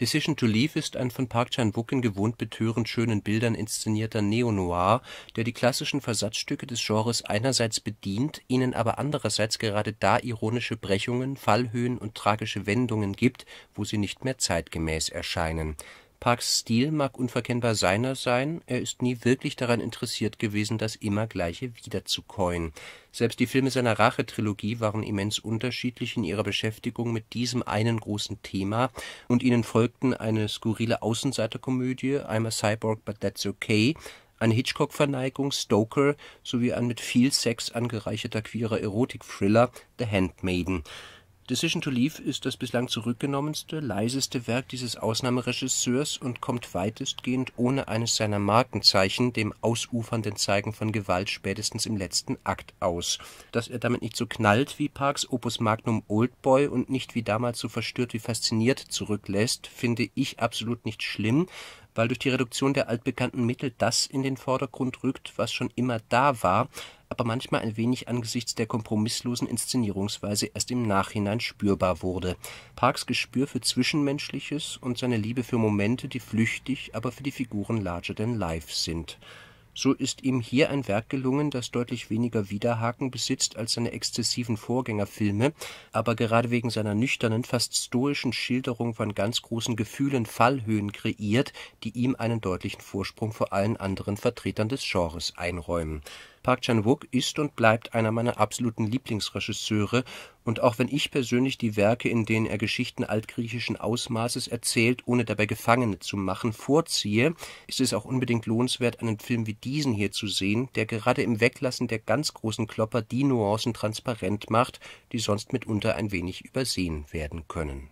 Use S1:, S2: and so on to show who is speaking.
S1: Decision to Leave ist ein von Park Chan-wook in gewohnt betörend schönen Bildern inszenierter Neo-Noir, der die klassischen Versatzstücke des Genres einerseits bedient, ihnen aber andererseits gerade da ironische Brechungen, Fallhöhen und tragische Wendungen gibt, wo sie nicht mehr zeitgemäß erscheinen Parks Stil mag unverkennbar seiner sein, er ist nie wirklich daran interessiert gewesen, das immer Gleiche wiederzukäuen. Selbst die Filme seiner Rache-Trilogie waren immens unterschiedlich in ihrer Beschäftigung mit diesem einen großen Thema, und ihnen folgten eine skurrile Außenseiterkomödie, I'm a Cyborg but That's Okay, eine Hitchcock-Verneigung, Stoker, sowie ein mit viel Sex angereicherter queerer Erotik-Thriller, The Handmaiden Decision to Leave ist das bislang zurückgenommenste, leiseste Werk dieses Ausnahmeregisseurs und kommt weitestgehend ohne eines seiner Markenzeichen, dem ausufernden Zeigen von Gewalt spätestens im letzten Akt aus. Dass er damit nicht so knallt wie Parks Opus Magnum Oldboy und nicht wie damals so verstört wie fasziniert zurücklässt, finde ich absolut nicht schlimm, weil durch die Reduktion der altbekannten Mittel das in den Vordergrund rückt, was schon immer da war, aber manchmal ein wenig angesichts der kompromisslosen Inszenierungsweise erst im Nachhinein spürbar wurde. Parks Gespür für Zwischenmenschliches und seine Liebe für Momente, die flüchtig, aber für die Figuren larger than life sind. So ist ihm hier ein Werk gelungen, das deutlich weniger Widerhaken besitzt als seine exzessiven Vorgängerfilme, aber gerade wegen seiner nüchternen, fast stoischen Schilderung von ganz großen Gefühlen Fallhöhen kreiert, die ihm einen deutlichen Vorsprung vor allen anderen Vertretern des Genres einräumen Park Chan-wook ist und bleibt einer meiner absoluten Lieblingsregisseure, und auch wenn ich persönlich die Werke, in denen er Geschichten altgriechischen Ausmaßes erzählt, ohne dabei Gefangene zu machen, vorziehe, ist es auch unbedingt lohnenswert, einen Film wie diesen hier zu sehen, der gerade im Weglassen der ganz großen Klopper die Nuancen transparent macht, die sonst mitunter ein wenig übersehen werden können